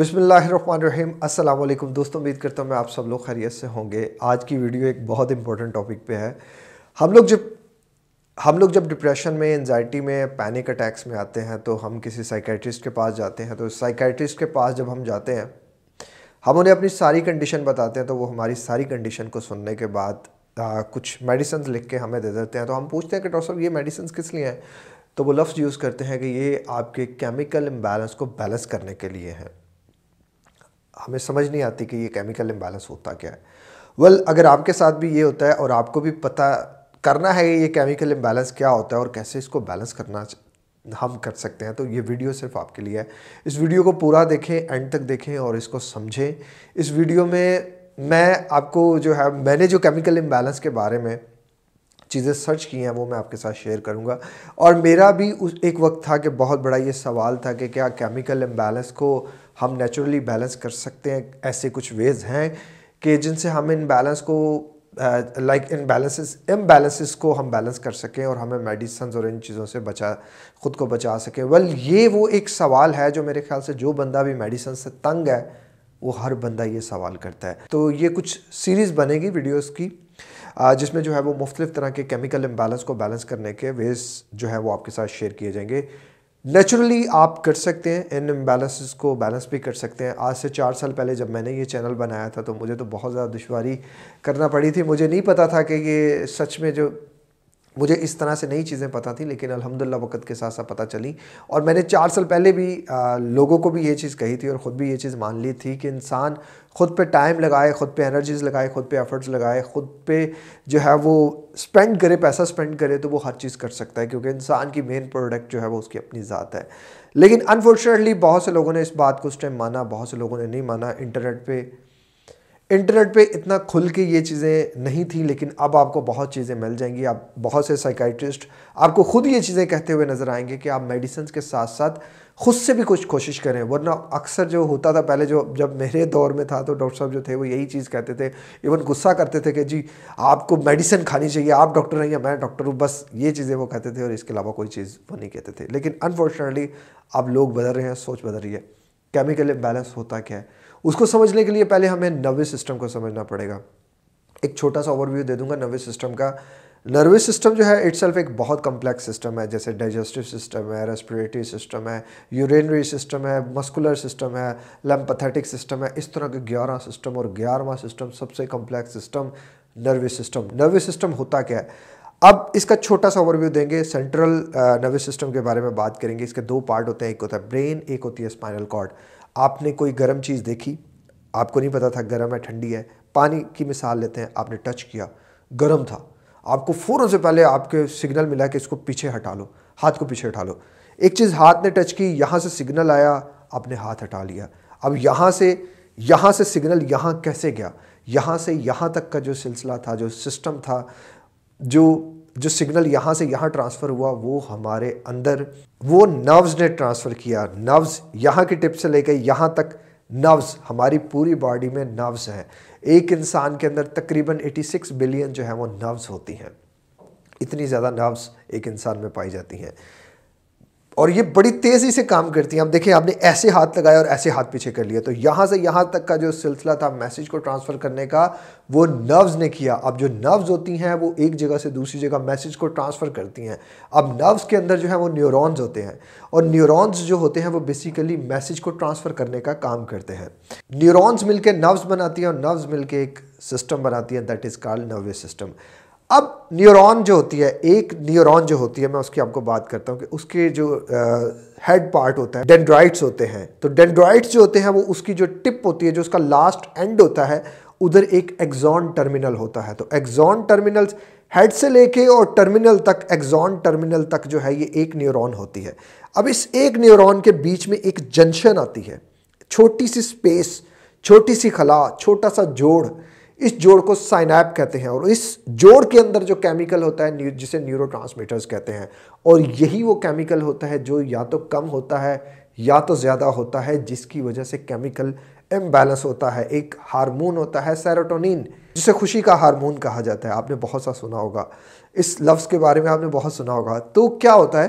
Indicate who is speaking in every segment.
Speaker 1: बिसमीम अल्लाम दोस्तों उम्मीद करता हूँ मैं आप सब लोग खैरियत से होंगे आज की वीडियो एक बहुत इंपॉर्टेंट टॉपिक पे है हम लोग जब हम लोग जब डिप्रेशन में एनजाइटी में पैनिक अटैक्स में आते हैं तो हम किसी साइकेट्रिस्ट के पास जाते हैं तो साइकेट्रिस्ट के पास जब हम जाते हैं हम उन्हें अपनी सारी कंडीशन बताते हैं तो वो हमारी सारी कंडीशन को सुनने के बाद आ, कुछ मेडिसन्स लिख के हमें दे देते हैं तो हम पूछते हैं कि डॉक्टर साहब ये मेडिसन किस लिए हैं तो वो लफ्ज़ यूज़ करते हैं कि ये आपके केमिकल इम्बैलेंस को बैलेंस करने के लिए हैं हमें समझ नहीं आती कि ये केमिकल इम्बैलेंस होता क्या है वेल well, अगर आपके साथ भी ये होता है और आपको भी पता करना है ये केमिकल इम्बैलेंस क्या होता है और कैसे इसको बैलेंस करना हम कर सकते हैं तो ये वीडियो सिर्फ आपके लिए है इस वीडियो को पूरा देखें एंड तक देखें और इसको समझें इस वीडियो में मैं आपको जो है मैंने जो केमिकल इम्बैलेंस के बारे में चीज़ें सर्च की हैं वो मैं आपके साथ शेयर करूँगा और मेरा भी उस एक वक्त था कि बहुत बड़ा ये सवाल था कि क्या केमिकल इम्बैलेंस को हम नेचुरली बैलेंस कर सकते हैं ऐसे कुछ वेज़ हैं कि जिनसे हम इन बैलेंस को लाइक इन बैलेंसेस इम्बैलेंसेस को हम बैलेंस कर सकें और हमें मेडिसन और इन चीज़ों से बचा ख़ुद को बचा सकें वेल ये वो एक सवाल है जो मेरे ख्याल से जो बंदा भी मेडिसन से तंग है वो हर बंदा ये सवाल करता है तो ये कुछ सीरीज़ बनेगी वीडियोस की जिसमें जो है वो मुख्तलिफ़ तरह के केमिकल इम्बेलेंस को बैलेंस करने के वेज जो है वो आपके साथ शेयर किए जाएंगे नेचुरली आप कर सकते हैं इन इम्बेलेंसेस को बैलेंस भी कर सकते हैं आज से चार साल पहले जब मैंने ये चैनल बनाया था तो मुझे तो बहुत ज़्यादा दुशारी करना पड़ी थी मुझे नहीं पता था कि ये सच में जो मुझे इस तरह से नई चीज़ें पता थी लेकिन अलहमदिल्ला वक्त के साथ साथ पता चली और मैंने चार साल पहले भी आ, लोगों को भी ये चीज़ कही थी और ख़ुद भी ये चीज़ मान ली थी कि इंसान ख़ुद पे टाइम लगाए ख़ुद पे एनर्जीज़ लगाए ख़ुद पे एफ़र्ट्स लगाए ख़ुद पे जो है वो स्पेंड करे पैसा स्पेंड करे तो वो हर चीज़ कर सकता है क्योंकि इंसान की मेन प्रोडक्ट जो है वो उसकी अपनी ज़ात है लेकिन अनफॉर्चुनेटली बहुत से लोगों ने इस बात को उस टाइम माना बहुत से लोगों ने नहीं माना इंटरनेट पर इंटरनेट पे इतना खुल के ये चीज़ें नहीं थी लेकिन अब आपको बहुत चीज़ें मिल जाएंगी आप बहुत से साइकाइट्रिस्ट आपको खुद ये चीज़ें कहते हुए नज़र आएंगे कि आप मेडिसिन के साथ साथ खुद से भी कुछ कोशिश करें वरना अक्सर जो होता था पहले जो जब मेरे दौर में था तो डॉक्टर साहब जो थे वो यही चीज़ कहते थे इवन गुस्सा करते थे कि जी आपको मेडिसिन खानी चाहिए आप डॉक्टर हैं या मैं डॉक्टर हूँ बस ये चीज़ें वो कहते थे और इसके अलावा कोई चीज़ वो नहीं कहते थे लेकिन अनफॉर्चुनेटली अब लोग बदल रहे हैं सोच बदल रही है केमिकल इम्बैलेंस होता क्या है उसको समझने के लिए पहले हमें नर्वस सिस्टम को समझना पड़ेगा एक छोटा सा ओवरव्यू दे दूंगा नर्वस सिस्टम का नर्वस सिस्टम जो है इट्सल्फ एक बहुत कम्प्लेक्स सिस्टम है जैसे डाइजेस्टिव सिस्टम है रेस्पिरेटरी सिस्टम है यूरिनरी सिस्टम है मस्कुलर सिस्टम है लैम्पथेटिक सिस्टम है इस तरह के ग्यारह सिस्टम और ग्यारहवा सिस्टम सबसे complex system nervous system nervous system होता क्या है अब इसका छोटा सा ओवरव्यू देंगे सेंट्रल नर्वस सिस्टम के बारे में बात करेंगे इसके दो पार्ट होते हैं एक होता है ब्रेन एक होती है स्पाइनल कॉर्ड आपने कोई गर्म चीज़ देखी आपको नहीं पता था गर्म है ठंडी है पानी की मिसाल लेते हैं आपने टच किया गर्म था आपको फ़ौरन से पहले आपके सिग्नल मिला कि इसको पीछे हटा लो हाथ को पीछे हटा लो एक चीज़ हाथ ने टच की यहाँ से सिग्नल आया आपने हाथ हटा लिया अब यहाँ से यहाँ से सिग्नल यहाँ कैसे गया यहाँ से यहाँ तक का जो सिलसिला था जो सिस्टम था जो जो सिग्नल यहाँ से यहाँ ट्रांसफ़र हुआ वो हमारे अंदर वो नर्व्स ने ट्रांसफ़र किया नर्व्स यहाँ की टिप से लेकर यहाँ तक नर्व्स हमारी पूरी बॉडी में नर्व्स हैं एक इंसान के अंदर तकरीबन 86 बिलियन जो है वो नर्व्स होती हैं इतनी ज़्यादा नर्व्स एक इंसान में पाई जाती हैं और ये बड़ी तेज़ी से काम करती हैं आप देखिए आपने ऐसे हाथ लगाया और ऐसे हाथ पीछे कर लिया तो यहाँ से यहाँ तक का जो सिलसिला था मैसेज को ट्रांसफ़र करने का वो नर्व्स ने किया अब जो नर्व्स होती हैं वो एक जगह से दूसरी जगह मैसेज को ट्रांसफ़र करती हैं अब नर्व्स के अंदर जो है वो न्यूरॉन्स होते हैं और न्यूरॉन्स जो होते हैं वो बेसिकली मैसेज को ट्रांसफ़र करने का काम करते हैं न्यूरॉन्स मिलकर नर्व्स बनाती हैं और नर्व्स मिलकर एक सिस्टम बनाती है that is called nervous system अब न्यूरॉन जो होती है एक न्यूरॉन जो होती है मैं उसकी आपको बात करता हूँ कि उसके जो हेड पार्ट होता है डेंड्राइट्स होते हैं तो डेंड्राइट्स जो होते हैं वो उसकी जो टिप होती है जो उसका लास्ट एंड होता है उधर एक एग्जॉन टर्मिनल होता है तो एग्जॉन टर्मिनल्स हेड से लेके और टर्मिनल तक एग्जॉन टर्मिनल तक जो है ये एक न्यूरॉन होती है अब इस एक न्यूरॉन के बीच में एक जंक्शन आती है छोटी सी स्पेस छोटी सी खला छोटा सा जोड़ इस जोड़ को साइनैप कहते हैं और इस जोड़ के अंदर जो केमिकल होता है जिसे न्यूरो कहते हैं और यही वो केमिकल होता है जो या तो कम होता है या तो ज़्यादा होता है जिसकी वजह से केमिकल इम्बैलेंस होता है एक हार्मोन होता है सेरोटोनिन जिसे खुशी का हार्मोन कहा जाता है आपने बहुत सा सुना होगा इस लफ्ज़ के बारे में आपने बहुत सुना होगा तो क्या होता है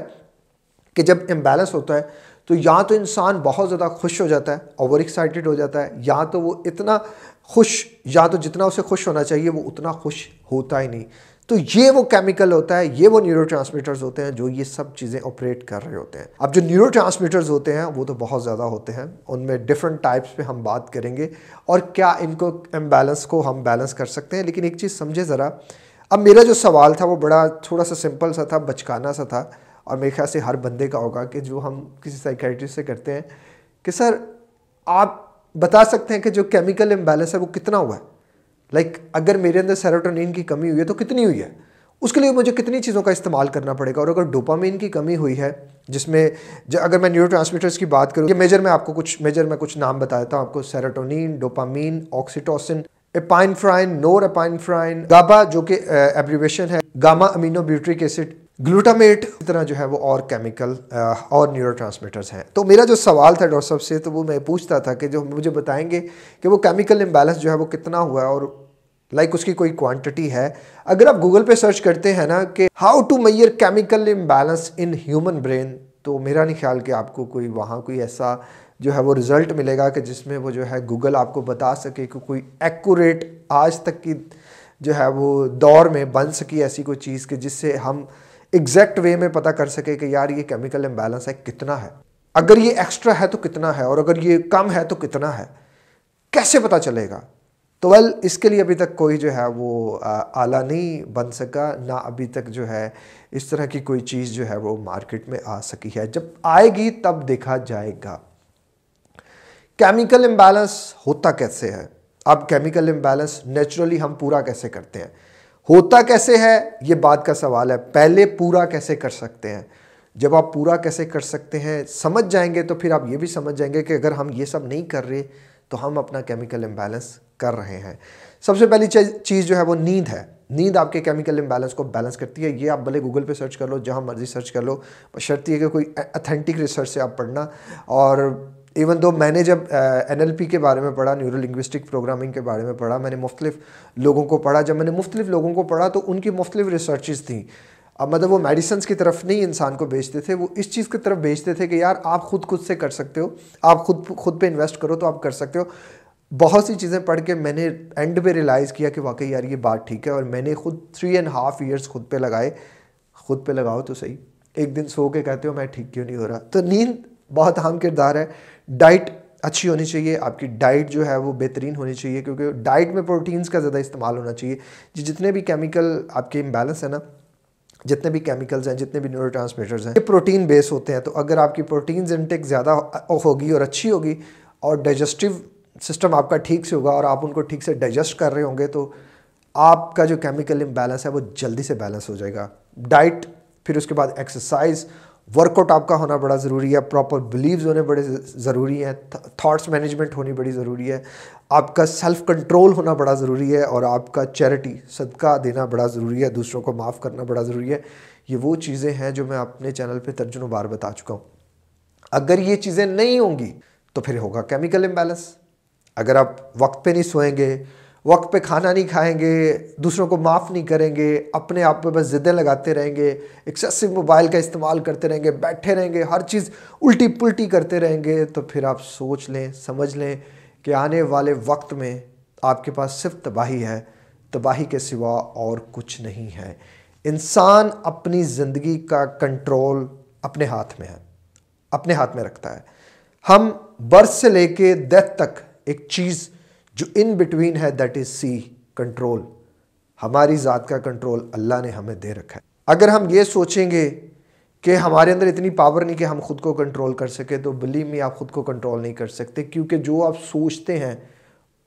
Speaker 1: कि जब इम्बैलेंस होता है तो या तो इंसान बहुत ज़्यादा खुश हो जाता है ओवर एक्साइटेड हो जाता है या तो वो इतना खुश या तो जितना उसे खुश होना चाहिए वो उतना खुश होता ही नहीं तो ये वो केमिकल होता है ये वो न्यूरो होते हैं जो ये सब चीज़ें ऑपरेट कर रहे होते हैं अब जो न्यूरो होते हैं वो तो बहुत ज़्यादा होते हैं उनमें डिफरेंट टाइप्स पे हम बात करेंगे और क्या इनको इम्बैलेंस को हम बैलेंस कर सकते हैं लेकिन एक चीज़ समझे ज़रा अब मेरा जो सवाल था वो बड़ा थोड़ा सा सिंपल सा था बचकाना सा था और मेरे ख्याल से हर बंदे का होगा कि जो हम किसी साइकेट्रिस्ट से करते हैं कि सर आप बता सकते हैं कि जो केमिकल इम्बेलेंस है वो कितना हुआ है लाइक like, अगर मेरे अंदर सेरोटोनिन की कमी हुई है तो कितनी हुई है उसके लिए मुझे कितनी चीज़ों का इस्तेमाल करना पड़ेगा और अगर डोपामीन की कमी हुई है जिसमें अगर मैं न्यूरो की बात करूँ ये मेजर में आपको कुछ मेजर में कुछ नाम बता देता हूँ आपको serotonin dopamine oxytocin epinephrine norepinephrine GABA जो कि एब्रीवेशन है gamma amino butyric acid glutamate इतना जो है वो और केमिकल और और ट्रांसमीटर्स हैं तो मेरा जो सवाल था डॉक्टर साहब से तो वो मैं पूछता था कि जो मुझे बताएंगे कि वो केमिकल इम्बेलेंस जो है वो कितना हुआ और लाइक like उसकी कोई क्वांटिटी है अगर आप गूगल पे सर्च करते हैं ना कि how to mayor chemical imbalance in human brain तो मेरा नहीं ख्याल कि आपको कोई वहाँ कोई ऐसा जो है वो रिज़ल्ट मिलेगा कि जिसमें वो जो है गूगल आपको बता सके कि कोई एक्यूरेट आज तक की जो है वो दौर में बन सकी ऐसी कोई चीज़ कि जिससे हम एग्जैक्ट वे में पता कर सके कि यार ये केमिकल इम्बैलेंस है कितना है अगर ये एक्स्ट्रा है तो कितना है और अगर ये कम है तो कितना है कैसे पता चलेगा तो वेल इसके लिए अभी तक कोई जो है वो आला नहीं बन सका ना अभी तक जो है इस तरह की कोई चीज़ जो है वो मार्केट में आ सकी है जब आएगी तब देखा जाएगा केमिकल इम्बैलेंस होता कैसे है अब केमिकल इम्बैलेंस नेचुरली हम पूरा कैसे करते हैं होता कैसे है ये बात का सवाल है पहले पूरा कैसे कर सकते हैं जब आप पूरा कैसे कर सकते हैं समझ जाएंगे तो फिर आप ये भी समझ जाएंगे कि अगर हम ये सब नहीं कर रहे तो हम अपना केमिकल इम्बैलेंस कर रहे हैं सबसे पहली चीज़ जो है वो नींद है नींद आपके केमिकल इम्बैलेंस को बैलेंस करती है ये आप भले गूगल पे सर्च कर लो जहाँ मर्जी सर्च कर लो शर्त यह कि कोई अथेंटिक रिसर्च से आप पढ़ना और इवन दो मैंने जब एन पी के बारे में पढ़ा न्यूरो लिंग्विस्टिक प्रोग्रामिंग के बारे में पढ़ा मैंने मुख्तलिफ लोगों को पढ़ा जब मैंने मुख्तलिफ लोगों को पढ़ा तो उनकी मुख्तलिफ रिसर्चेज थी अब मतलब वो मेडिसन की तरफ नहीं इंसान को बेचते थे वो इस चीज़ की तरफ बेचते थे कि यार आप खुद खुद से कर सकते हो आप खुद खुद पे इन्वेस्ट करो तो आप कर सकते हो बहुत सी चीज़ें पढ़ के मैंने एंड पे रियलाइज़ किया कि वाकई यार ये बात ठीक है और मैंने खुद थ्री एंड हाफ ईयर्स खुद पे लगाए खुद पे लगाओ तो सही एक दिन सो के कहते हो मैं ठीक क्यों नहीं हो रहा तो नींद बहुत अहम किरदार है डाइट अच्छी होनी चाहिए आपकी डाइट जो है वो बेहतरीन होनी चाहिए क्योंकि डाइट में प्रोटीन्स का ज़्यादा इस्तेमाल होना चाहिए जितने भी केमिकल आपके इम्बेलेंस है ना जितने भी केमिकल्स हैं जितने भी न्यूरोट्रांसमीटर्स हैं ये प्रोटीन बेस होते हैं तो अगर आपकी प्रोटीन इनटेक ज़्यादा होगी और अच्छी होगी और डाइजेस्टिव सिस्टम आपका ठीक से होगा और आप उनको ठीक से डाइजेस्ट कर रहे होंगे तो आपका जो केमिकल इम्बैलेंस है वो जल्दी से बैलेंस हो जाएगा डाइट फिर उसके बाद एक्सरसाइज वर्कआउट आपका होना बड़ा ज़रूरी है प्रॉपर बिलीव्स होने बड़े ज़रूरी हैं थाट्स मैनेजमेंट होनी बड़ी ज़रूरी है आपका सेल्फ कंट्रोल होना बड़ा ज़रूरी है और आपका चैरिटी सदका देना बड़ा ज़रूरी है दूसरों को माफ़ करना बड़ा ज़रूरी है ये वो चीज़ें हैं जो मैं अपने चैनल पर तर्जनों बार बता चुका हूँ अगर ये चीज़ें नहीं होंगी तो फिर होगा केमिकल इम्बेलेंस अगर आप वक्त पर नहीं सोएंगे वक्त पे खाना नहीं खाएंगे दूसरों को माफ़ नहीं करेंगे अपने आप पे बस ज़िद्दें लगाते रहेंगे एक्सेसिव मोबाइल का इस्तेमाल करते रहेंगे बैठे रहेंगे हर चीज़ उल्टी पुल्टी करते रहेंगे तो फिर आप सोच लें समझ लें कि आने वाले वक्त में आपके पास सिर्फ तबाही है तबाही के सिवा और कुछ नहीं है इंसान अपनी ज़िंदगी का कंट्रोल अपने हाथ में है अपने हाथ में रखता है हम बर्थ से लेके डेथ तक एक चीज़ जो इन बिटवीन है दैट इज़ सी कंट्रोल हमारी ज़ात का कंट्रोल अल्लाह ने हमें दे रखा है अगर हम ये सोचेंगे कि हमारे अंदर इतनी पावर नहीं कि हम खुद को कंट्रोल कर सकें तो बिलीव में आप खुद को कंट्रोल नहीं कर सकते क्योंकि जो आप सोचते हैं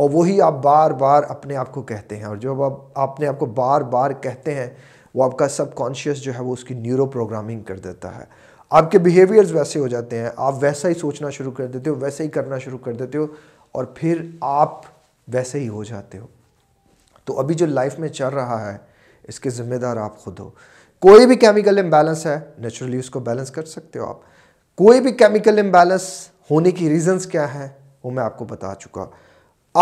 Speaker 1: और वही आप बार बार अपने आप को कहते हैं और जो आप अपने आप को बार बार कहते हैं वो आपका सबकॉन्शियस जो है वो उसकी न्यूरो प्रोग्रामिंग कर देता है आपके बिहेवियर्स वैसे हो जाते हैं आप वैसा ही सोचना शुरू कर देते हो वैसा ही करना शुरू कर देते हो और फिर आप वैसे ही हो जाते हो तो अभी जो लाइफ में चल रहा है इसके ज़िम्मेदार आप खुद हो कोई भी केमिकल इम्बैलेंस है नेचुरली उसको बैलेंस कर सकते हो आप कोई भी केमिकल इम्बैलेंस होने की रीजंस क्या है वो मैं आपको बता चुका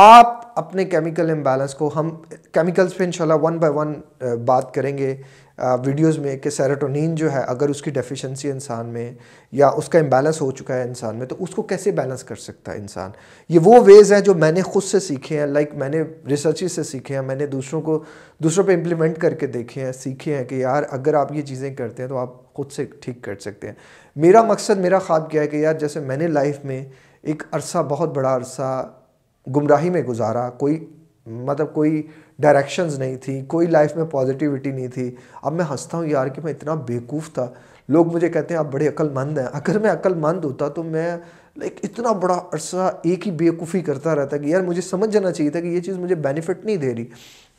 Speaker 1: आप अपने केमिकल इम्बैलेंस को हम केमिकल्स पे इंशाल्लाह वन बाय वन बात करेंगे वीडियोस में कि सेरोटोनिन जो है अगर उसकी डेफिशिएंसी इंसान में या उसका इम्बैलेंस हो चुका है इंसान में तो उसको कैसे बैलेंस कर सकता है इंसान ये वो वेज़ हैं जो मैंने खुद से सीखे हैं लाइक मैंने रिसर्च से सीखे हैं मैंने दूसरों को दूसरों पर इम्प्लीमेंट करके देखे हैं सीखे हैं कि यार अगर आप ये चीज़ें करते हैं तो आप खुद से ठीक कर सकते हैं मेरा मकसद मेरा ख्वाब क्या है कि यार जैसे मैंने लाइफ में एक अरसा बहुत बड़ा अरसा गुमराही में गुजारा कोई मतलब कोई डायरेक्शंस नहीं थी कोई लाइफ में पॉजिटिविटी नहीं थी अब मैं हंसता हूँ यार कि मैं इतना बेवकूफ़ था लोग मुझे कहते हैं आप बड़े अक्लमंद हैं अगर मैं अक्लमंद होता तो मैं लाइक इतना बड़ा अरसा एक ही बेवकूफ़ी करता रहता कि यार मुझे समझ जाना चाहिए था कि ये चीज़ मुझे बेनिफिट नहीं दे रही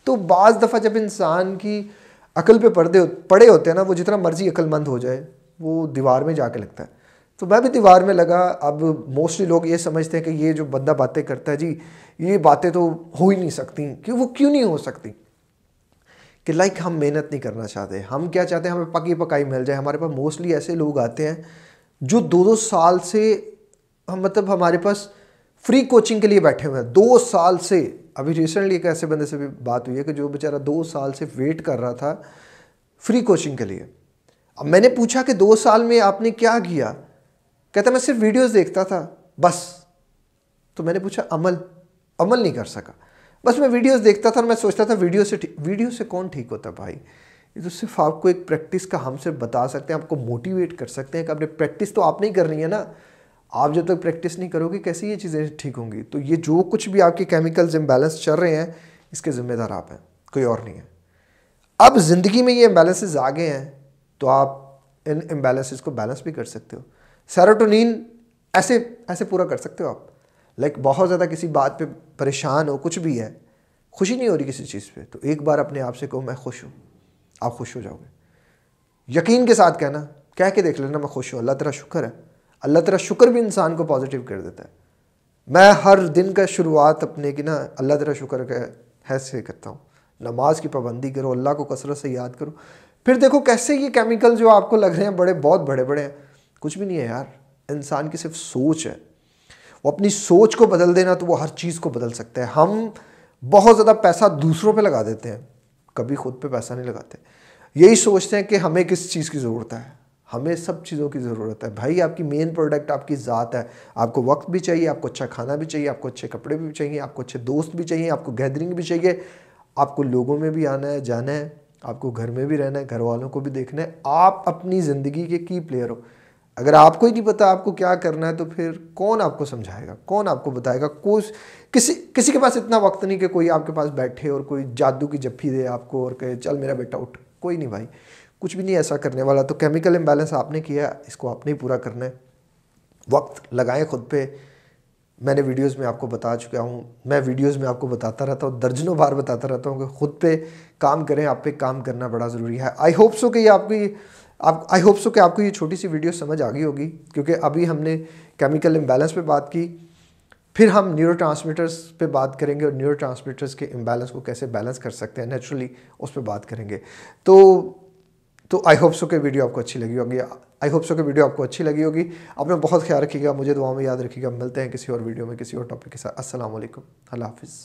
Speaker 1: तो बाज़ दफ़ा जब इंसान की अकल पे पर्दे पड़े होते हैं ना वो जितना मर्ज़ी अक्लमंद हो जाए वो दीवार में कर लगता है तो मैं भी दीवार में लगा अब मोस्टली लोग ये समझते हैं कि ये जो बंदा बातें करता है जी ये बातें तो हो ही नहीं सकती कि वो क्यों नहीं हो सकती कि लाइक हम मेहनत नहीं करना चाहते हम क्या चाहते हैं हमें पकी पकाई मिल जाए हमारे पास मोस्टली ऐसे लोग आते हैं जो दो दो साल से हम मतलब हमारे पास फ्री कोचिंग के लिए बैठे हुए हैं दो साल से अभी रिसेंटली एक ऐसे बंदे से भी बात हुई है कि जो बेचारा दो साल से वेट कर रहा था फ्री कोचिंग के लिए अब मैंने पूछा कि दो साल में आपने क्या किया कहता मैं सिर्फ वीडियोस देखता था बस तो मैंने पूछा अमल अमल नहीं कर सका बस मैं वीडियोस देखता था और मैं सोचता था वीडियो से वीडियो से कौन ठीक होता भाई ये तो सिर्फ आपको एक प्रैक्टिस का हम सिर्फ बता सकते हैं आपको मोटिवेट कर सकते हैं कि आपने प्रैक्टिस तो नहीं कर करनी है ना आप जब तक तो प्रैक्टिस नहीं करोगे कैसे ये चीज़ें ठीक होंगी तो ये जो कुछ भी आपके केमिकल्स इम्बैलेंस चल रहे हैं इसके ज़िम्मेदार आप हैं कोई और नहीं है अब ज़िंदगी में ये इम्बैलेंसेज आ गए हैं तो आप इन इम्बैलेंसेज को बैलेंस भी कर सकते हो सेरोटोनिन ऐसे ऐसे पूरा कर सकते हो आप लाइक बहुत ज़्यादा किसी बात पे परेशान हो कुछ भी है खुशी नहीं हो रही किसी चीज़ पे तो एक बार अपने आप से कहो मैं खुश हूँ आप खुश हो जाओगे यकीन के साथ कहना कह के देख लेना मैं खुश हूँ अल्लाह तेरा शुक्र है अल्लाह तेरा शुक्र भी इंसान को पॉजिटिव कर देता है मैं हर दिन का शुरुआत अपने की ना अल्लाह तेरा शुक्र का है से करता हूँ नमाज की पाबंदी करो अल्लाह को कसरत से याद करो फिर देखो कैसे ये केमिकल जो आपको लग रहे हैं बड़े बहुत बड़े बड़े हैं कुछ भी नहीं है यार इंसान की सिर्फ सोच है वो अपनी सोच को बदल देना तो वो हर चीज़ को बदल सकते हैं हम बहुत ज़्यादा पैसा दूसरों पे लगा देते हैं कभी खुद पे पैसा नहीं लगाते यही सोचते हैं कि हमें किस चीज़ की ज़रूरत है हमें सब चीज़ों की ज़रूरत है भाई आपकी मेन प्रोडक्ट आपकी ज़ात है आपको वक्त भी चाहिए आपको अच्छा खाना भी चाहिए आपको अच्छे कपड़े भी चाहिए आपको अच्छे दोस्त भी चाहिए आपको गैदरिंग भी चाहिए आपको लोगों में भी आना है जाना है आपको घर में भी रहना है घर वालों को भी देखना है आप अपनी ज़िंदगी के की प्लेयर हो अगर आपको ही नहीं पता आपको क्या करना है तो फिर कौन आपको समझाएगा कौन आपको बताएगा कुछ किसी किसी के पास इतना वक्त नहीं कि कोई आपके पास बैठे और कोई जादू की जफ्फी दे आपको और कहे चल मेरा बेटा उठ कोई नहीं भाई कुछ भी नहीं ऐसा करने वाला तो केमिकल इम्बैलेंस आपने किया इसको आपने ही पूरा करना है वक्त लगाएं खुद पे मैंने वीडियोस में आपको बता चुका हूँ मैं वीडियोस में आपको बताता रहता हूँ दर्जनों बार बताता रहता हूँ कि खुद पे काम करें आप पे काम करना बड़ा ज़रूरी है आई होप सो कि ये आपकी आप आई होप सो कि आपको ये छोटी सी वीडियो समझ आ गई होगी क्योंकि अभी हमने केमिकल इम्बैलेंस पे बात की फिर हम ट्रांसमीटर्स पे बात करेंगे और ट्रांसमीटर्स के इम्बैलेंस को कैसे बैलेंस कर सकते हैं नेचुरली उस पर बात करेंगे तो तो आई होप सो कि वीडियो आपको अच्छी लगी होगी आई होप सो कि वीडियो आपको अच्छी लगी होगी अपना बहुत ख्याल रखिएगा मुझे दुआ में याद रखिएगा मिलते हैं किसी और वीडियो में किसी और टॉपिक के साथ असल हाफिज़